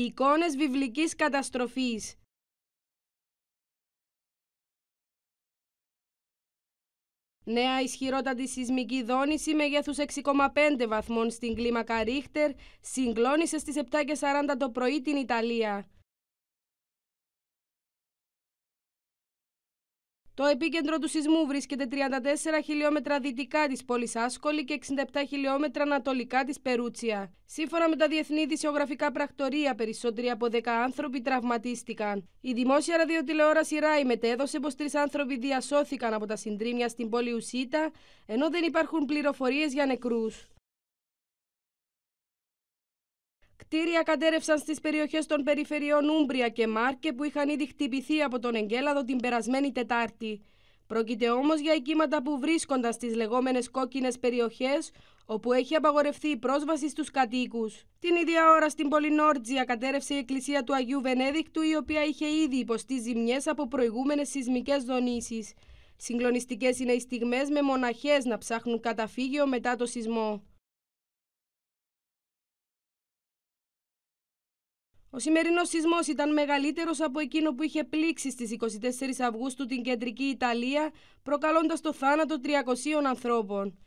εικόνες βιβλικής καταστροφής Νέα ισχυρότατη σεισμική δόνηση μεγέθους 6,5 βαθμών στην κλίμακα Ρίχτερ συγκλώνησε στις 7.40 το πρωί την Ιταλία. Το επίκεντρο του σεισμού βρίσκεται 34 χιλιόμετρα δυτικά της πόλης Άσκολη και 67 χιλιόμετρα ανατολικά της Περούτσια. Σύμφωνα με τα διεθνή δυσιογραφικά πρακτορία, περισσότεροι από 10 άνθρωποι τραυματίστηκαν. Η δημόσια ραδιοτηλεόραση ΡΑΗ μετέδωσε πως τρεις άνθρωποι διασώθηκαν από τα συντρίμια στην πόλη Ουσίτα, ενώ δεν υπάρχουν πληροφορίες για νεκρούς. Κτίρια κατέρευσαν στις περιοχές των περιφερειών Ούμπρια και Μάρκε που είχαν ήδη χτυπηθεί από τον Εγκέλαδο την περασμένη Τετάρτη. Πρόκειται όμως για εκείματα που βρίσκονταν στις λεγόμενες κόκκινες περιοχές, όπου έχει απαγορευτεί η πρόσβαση στους κατοίκους. Την ίδια ώρα στην Πολυνόρτζια κατέρευσε η εκκλησία του Αγίου Βενέδικτου, η οποία είχε ήδη υποστεί ζημιές από προηγούμενες σεισμικές δονήσεις. Συγκλονιστικές είναι οι στιγμές με μοναχές να ψάχνουν καταφύγιο μετά το σεισμό. Ο σημερινός σεισμός ήταν μεγαλύτερος από εκείνο που είχε πλήξει στις 24 Αυγούστου την κεντρική Ιταλία, προκαλώντας το θάνατο 300 ανθρώπων.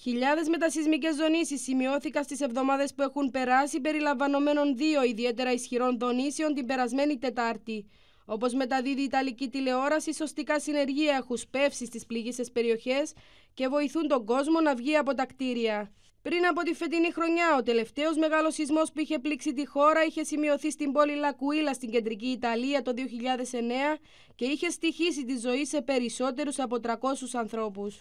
Χιλιάδε μετασυσμικέ δονήσεις σημειώθηκαν στις εβδομάδες που έχουν περάσει, περιλαμβανομένων δύο ιδιαίτερα ισχυρών δονήσεων την περασμένη Τετάρτη. Όπως μεταδίδει η Ιταλική τηλεόραση, σωστικά συνεργεία έχουν σπεύσει στις πληγήσεις περιοχές και βοηθούν τον κόσμο να βγει από τα κτίρια. Πριν από τη φετινή χρονιά, ο τελευταίος μεγάλος σεισμός που είχε πλήξει τη χώρα είχε σημειωθεί στην πόλη Λακουίλα στην κεντρική Ιταλία το 2009 και είχε στοιχήσει τη ζωή σε περισσότερους από 300 ανθρώπου.